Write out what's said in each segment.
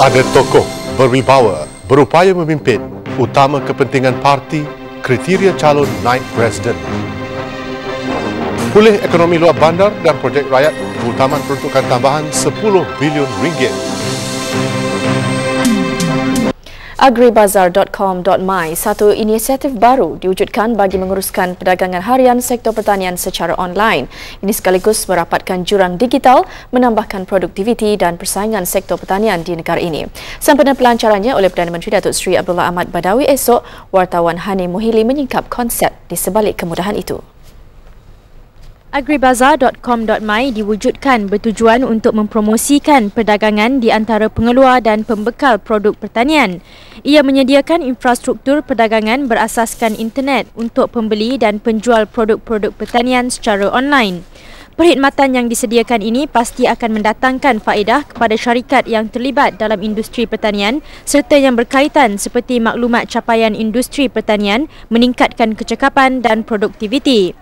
Ada tokoh berwibawa berupaya memimpin utama kepentingan parti kriteria calon naik presiden. Pulih ekonomi luar bandar dan projek rakyat keutamaan peruntukan tambahan 10 bilion ringgit agribazar.com.my satu inisiatif baru diwujudkan bagi menguruskan perdagangan harian sektor pertanian secara online. Ini sekaligus merapatkan jurang digital, menambahkan produktiviti dan persaingan sektor pertanian di negara ini. Sempena pelancarannya oleh Perdana Menteri Datuk Seri Abdullah Ahmad Badawi esok, wartawan Hani Muhili menyingkap konsep di sebalik kemudahan itu. Agribazaar.com.my diwujudkan bertujuan untuk mempromosikan perdagangan di antara pengeluar dan pembekal produk pertanian. Ia menyediakan infrastruktur perdagangan berasaskan internet untuk pembeli dan penjual produk-produk pertanian secara online. Perkhidmatan yang disediakan ini pasti akan mendatangkan faedah kepada syarikat yang terlibat dalam industri pertanian serta yang berkaitan seperti maklumat capaian industri pertanian, meningkatkan kecekapan dan produktiviti.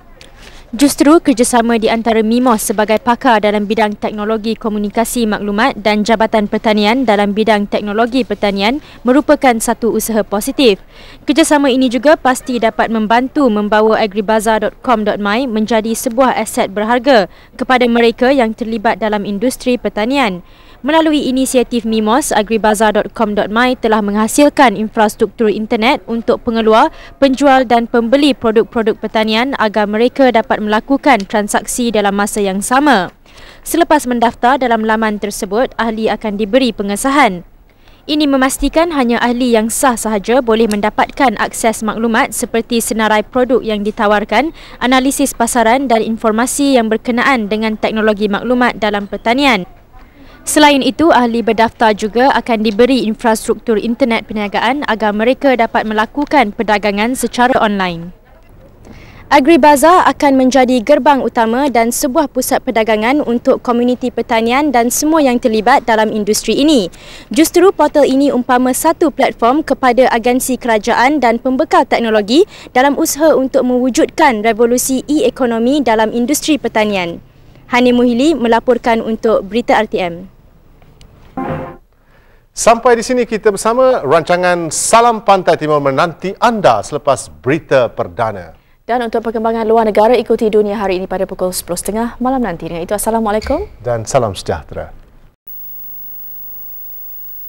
Justru kerjasama di antara MIMOS sebagai pakar dalam bidang teknologi komunikasi maklumat dan Jabatan Pertanian dalam bidang teknologi pertanian merupakan satu usaha positif. Kerjasama ini juga pasti dapat membantu membawa agribazaar.com.my menjadi sebuah aset berharga kepada mereka yang terlibat dalam industri pertanian melalui inisiatif MIMOS, Agribazaar.com.my telah menghasilkan infrastruktur internet untuk pengeluar, penjual dan pembeli produk-produk pertanian agar mereka dapat melakukan transaksi dalam masa yang sama. Selepas mendaftar dalam laman tersebut, ahli akan diberi pengesahan. Ini memastikan hanya ahli yang sah sahaja boleh mendapatkan akses maklumat seperti senarai produk yang ditawarkan, analisis pasaran dan informasi yang berkenaan dengan teknologi maklumat dalam pertanian. Selain itu, ahli berdaftar juga akan diberi infrastruktur internet perniagaan agar mereka dapat melakukan perdagangan secara online. Agribaza akan menjadi gerbang utama dan sebuah pusat perdagangan untuk komuniti pertanian dan semua yang terlibat dalam industri ini. Justeru portal ini umpama satu platform kepada agensi kerajaan dan pembekal teknologi dalam usaha untuk mewujudkan revolusi e-ekonomi dalam industri pertanian. Hani Muhili melaporkan untuk Berita RTM. Sampai di sini kita bersama rancangan Salam Pantai Timur menanti anda selepas berita perdana. Dan untuk perkembangan luar negara ikuti dunia hari ini pada pukul 10.30 malam nanti. Dengan itu Assalamualaikum. Dan salam sejahtera.